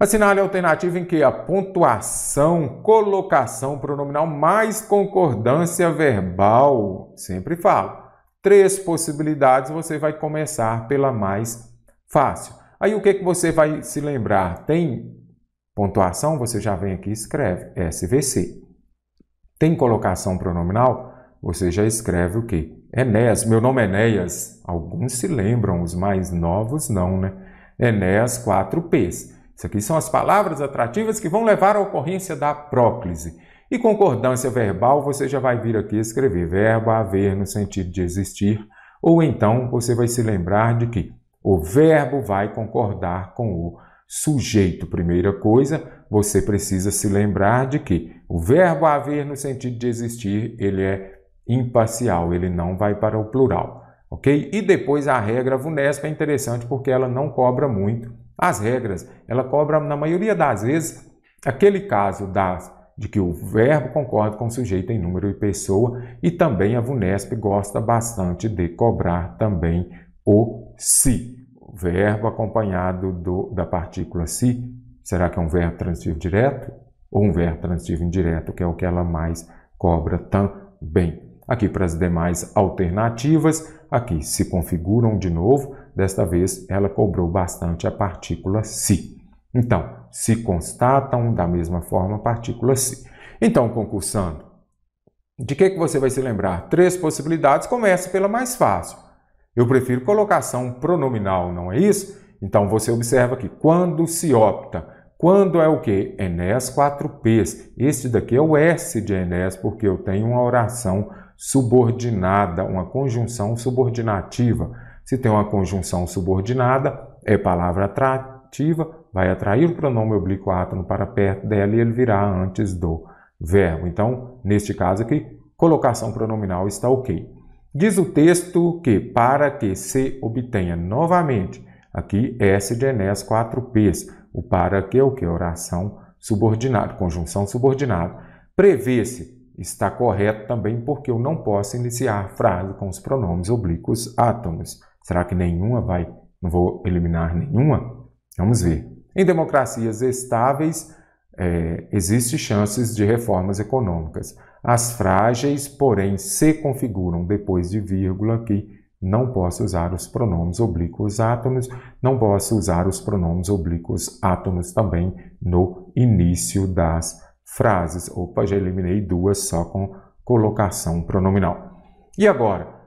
Assinale a alternativa em que a pontuação, colocação pronominal mais concordância verbal. Sempre falo. Três possibilidades, você vai começar pela mais fácil. Aí o que, que você vai se lembrar? Tem pontuação, você já vem aqui e escreve SVC. Tem colocação pronominal, você já escreve o quê? Enéas, meu nome é Enéas. Alguns se lembram, os mais novos não, né? Enéas 4Ps. Isso aqui são as palavras atrativas que vão levar à ocorrência da próclise. E concordância verbal, você já vai vir aqui escrever verbo haver no sentido de existir, ou então você vai se lembrar de que o verbo vai concordar com o sujeito. Primeira coisa, você precisa se lembrar de que o verbo haver no sentido de existir, ele é imparcial, ele não vai para o plural, ok? E depois a regra VUNESP é interessante porque ela não cobra muito as regras. Ela cobra, na maioria das vezes, aquele caso das, de que o verbo concorda com o sujeito em número e pessoa, e também a VUNESP gosta bastante de cobrar também o se, o verbo acompanhado do, da partícula se. Será que é um verbo transitivo direto ou um verbo transitivo indireto, que é o que ela mais cobra também? Aqui para as demais alternativas, aqui se configuram de novo Desta vez, ela cobrou bastante a partícula se. Então, se constatam da mesma forma a partícula se. Então, concursando, de que, que você vai se lembrar? Três possibilidades, comece pela mais fácil. Eu prefiro colocação pronominal, não é isso? Então, você observa que quando se opta quando é o que? Enéas 4Ps. Este daqui é o S de Enéas, porque eu tenho uma oração subordinada, uma conjunção subordinativa. Se tem uma conjunção subordinada, é palavra atrativa, vai atrair o pronome oblíquo átono para perto dela e ele virá antes do verbo. Então, neste caso aqui, colocação pronominal está ok. Diz o texto que para que se obtenha novamente, aqui S de Enes 4Ps, o para que é o que? Oração subordinada, conjunção subordinada. Prevê-se está correto também porque eu não posso iniciar frase com os pronomes oblíquos átomos. Será que nenhuma vai? Não vou eliminar nenhuma? Vamos ver. Em democracias estáveis, é, existem chances de reformas econômicas. As frágeis, porém, se configuram depois de vírgula que não posso usar os pronomes oblíquos átomos, não posso usar os pronomes oblíquos átomos também no início das frases. Opa, já eliminei duas só com colocação pronominal. E agora?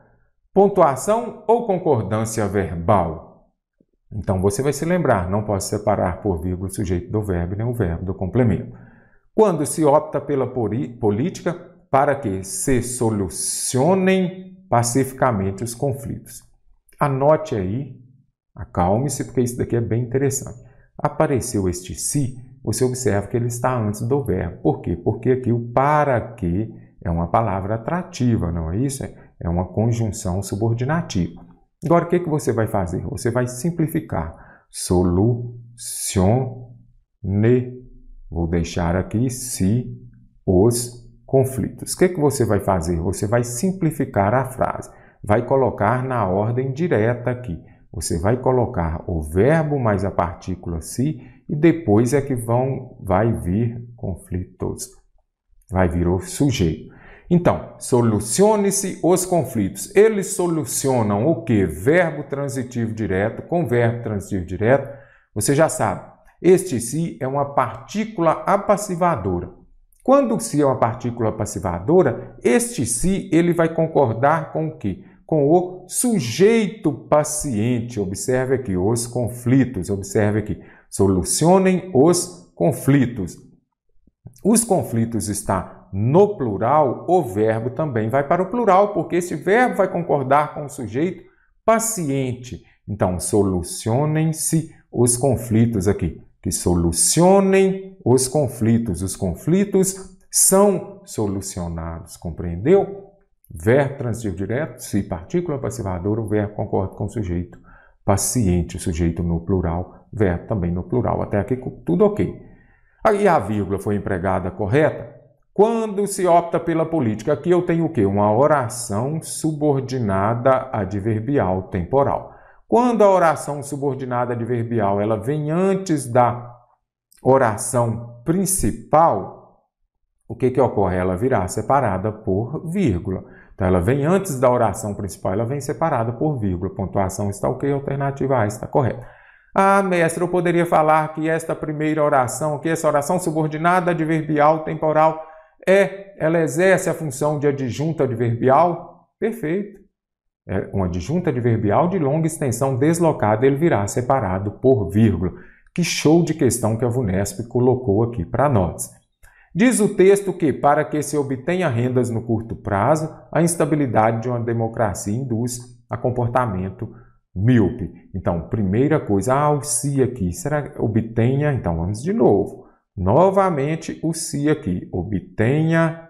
pontuação ou concordância verbal. Então você vai se lembrar, não pode separar por vírgula o sujeito do verbo nem o verbo do complemento. Quando se opta pela política para que se solucionem pacificamente os conflitos. Anote aí, acalme-se, porque isso daqui é bem interessante. Apareceu este se, si, você observa que ele está antes do verbo. Por quê? Porque aqui o para que é uma palavra atrativa, não é isso? É é uma conjunção subordinativa. Agora, o que, é que você vai fazer? Você vai simplificar. Solucione. Vou deixar aqui se os conflitos. O que, é que você vai fazer? Você vai simplificar a frase. Vai colocar na ordem direta aqui. Você vai colocar o verbo mais a partícula se e depois é que vão, vai vir conflitos. Vai vir o sujeito. Então, solucione-se os conflitos. Eles solucionam o que? Verbo transitivo direto com verbo transitivo direto. Você já sabe, este si é uma partícula apassivadora. Quando si é uma partícula apassivadora, este si ele vai concordar com o que? Com o sujeito paciente. Observe aqui os conflitos. Observe aqui. Solucionem os conflitos. Os conflitos estão no plural, o verbo também vai para o plural, porque esse verbo vai concordar com o sujeito paciente. Então, solucionem-se os conflitos aqui. Que solucionem os conflitos. Os conflitos são solucionados, compreendeu? Verbo transitivo direto, se partícula passivadora, o verbo concorda com o sujeito paciente, o sujeito no plural, verbo também no plural. Até aqui tudo ok. Aí a vírgula foi empregada correta? Quando se opta pela política, aqui eu tenho o quê? Uma oração subordinada adverbial temporal. Quando a oração subordinada adverbial ela vem antes da oração principal, o que, que ocorre? Ela virá separada por vírgula. Então, ela vem antes da oração principal, ela vem separada por vírgula. Pontuação está ok, alternativa A está correta. Ah, mestre, eu poderia falar que esta primeira oração, que essa oração subordinada adverbial temporal é, ela exerce a função de adjunta adverbial? Perfeito. É um adjunta adverbial de longa extensão deslocada, ele virá separado por vírgula. Que show de questão que a VUNESP colocou aqui para nós. Diz o texto que, para que se obtenha rendas no curto prazo, a instabilidade de uma democracia induz a comportamento míope. Então, primeira coisa, ah, se aqui, será que obtenha? Então, vamos de novo. Novamente o se aqui, obtenha,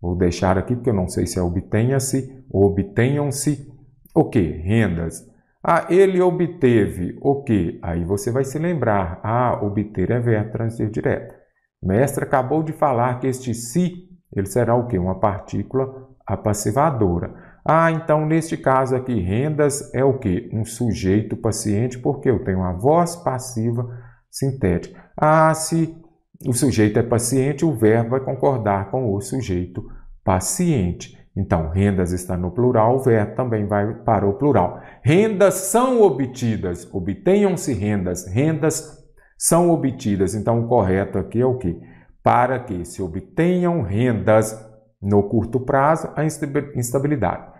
vou deixar aqui porque eu não sei se é obtenha-se obtenham-se, o que? Rendas. Ah, ele obteve o que? Aí você vai se lembrar, ah, obter é verbo transitivo direto. Mestre acabou de falar que este se, ele será o que? Uma partícula apassivadora. Ah, então neste caso aqui, rendas é o que? Um sujeito paciente, porque eu tenho a voz passiva sintética. Ah, se o sujeito é paciente, o verbo vai concordar com o sujeito paciente. Então, rendas está no plural, o verbo também vai para o plural. Rendas são obtidas, obtenham-se rendas, rendas são obtidas. Então, o correto aqui é o que? Para que se obtenham rendas no curto prazo, a instabilidade.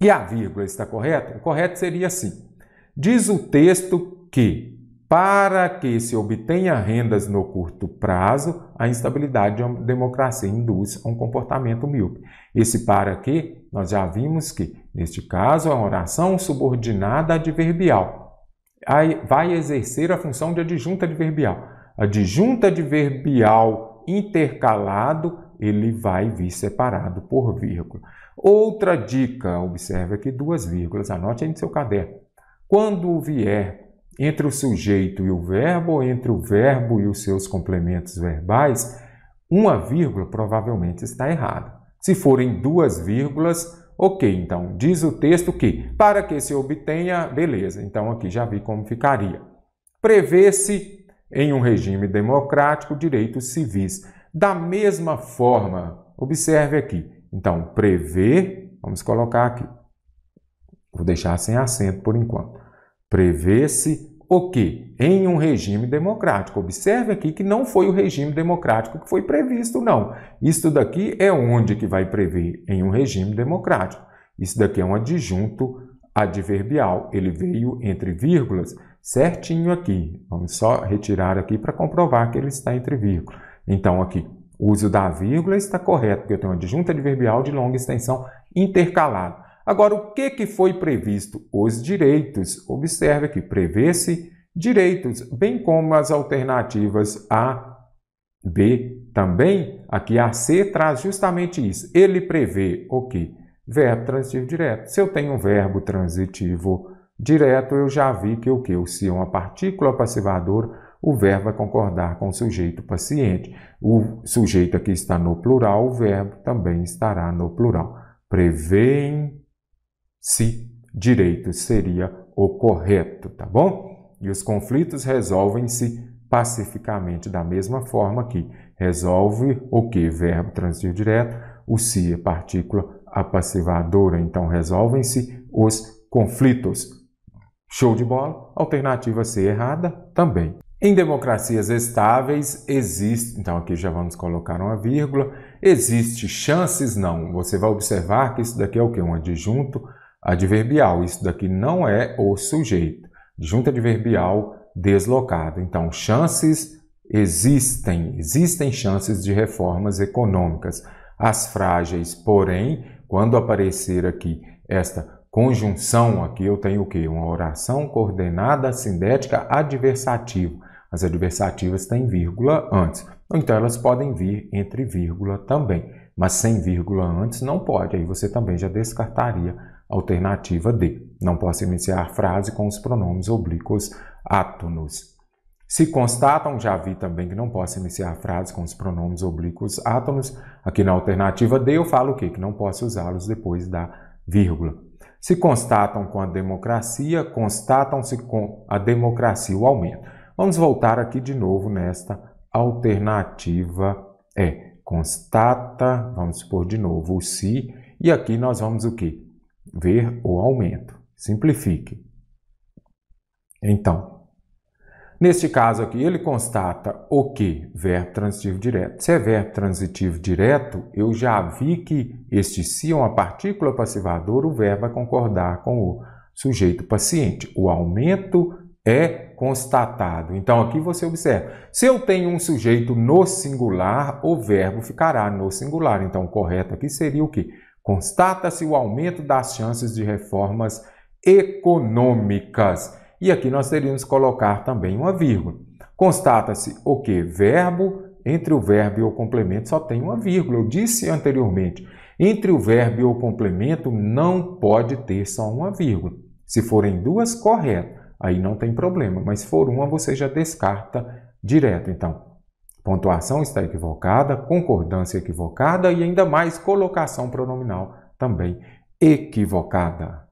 E a vírgula está correta? O correto seria assim: diz o texto que para que se obtenha rendas no curto prazo, a instabilidade de uma democracia induz a um comportamento míope. Esse para que, nós já vimos que, neste caso, é uma oração subordinada adverbial. Vai exercer a função de adjunta adverbial. Adjunta adverbial intercalado, ele vai vir separado por vírgula. Outra dica, observe aqui duas vírgulas, anote aí no seu caderno. Quando vier entre o sujeito e o verbo, ou entre o verbo e os seus complementos verbais, uma vírgula provavelmente está errada. Se forem duas vírgulas, ok, então diz o texto que para que se obtenha, beleza, então aqui já vi como ficaria. Prevê-se em um regime democrático direitos civis. Da mesma forma, observe aqui, então prever, vamos colocar aqui, vou deixar sem acento por enquanto Prevê-se o que? Em um regime democrático. Observe aqui que não foi o regime democrático que foi previsto, não. Isso daqui é onde que vai prever em um regime democrático. Isso daqui é um adjunto adverbial. Ele veio entre vírgulas certinho aqui. Vamos só retirar aqui para comprovar que ele está entre vírgulas. Então, aqui, o uso da vírgula está correto, porque eu tenho um adjunto adverbial de longa extensão intercalado. Agora, o que, que foi previsto? Os direitos. Observe que prevê-se direitos, bem como as alternativas A, B também. Aqui a C traz justamente isso. Ele prevê o que? Verbo transitivo direto. Se eu tenho um verbo transitivo direto, eu já vi que o que? O se é uma partícula passivadora, o verbo vai é concordar com o sujeito paciente. O sujeito aqui está no plural, o verbo também estará no plural. Prevêem se direito seria o correto, tá bom? E os conflitos resolvem-se pacificamente da mesma forma que resolve o que verbo transitivo direto, o se é partícula apassivadora, então resolvem-se os conflitos. Show de bola. Alternativa C errada também. Em democracias estáveis existe, então aqui já vamos colocar uma vírgula, existe chances não. Você vai observar que isso daqui é o que um adjunto adverbial. Isso daqui não é o sujeito. Junta adverbial deslocada. Então, chances existem, existem chances de reformas econômicas. As frágeis, porém, quando aparecer aqui esta conjunção, aqui eu tenho o quê? Uma oração coordenada sindética adversativa. As adversativas têm vírgula antes. Então, elas podem vir entre vírgula também. Mas sem vírgula antes não pode. Aí você também já descartaria Alternativa D. Não posso iniciar frase com os pronomes oblíquos átonos. Se constatam, já vi também que não posso iniciar frase com os pronomes oblíquos átonos. Aqui na alternativa D eu falo o quê? Que não posso usá-los depois da vírgula. Se constatam com a democracia, constatam-se com a democracia o aumento. Vamos voltar aqui de novo nesta alternativa E. Constata, vamos supor de novo o se, si, e aqui nós vamos o quê? ver o aumento. Simplifique. Então, neste caso aqui, ele constata o que? Verbo transitivo direto. Se é verbo transitivo direto, eu já vi que este se é uma partícula passivadora, o verbo vai é concordar com o sujeito paciente. O aumento é constatado. Então aqui você observa. Se eu tenho um sujeito no singular, o verbo ficará no singular. Então o correto aqui seria o que? Constata-se o aumento das chances de reformas econômicas. E aqui nós teríamos que colocar também uma vírgula. Constata-se o que? Verbo, entre o verbo e o complemento só tem uma vírgula. Eu disse anteriormente, entre o verbo e o complemento não pode ter só uma vírgula. Se forem duas, correto. Aí não tem problema, mas se for uma, você já descarta direto. Então, Pontuação está equivocada, concordância equivocada e ainda mais colocação pronominal também equivocada.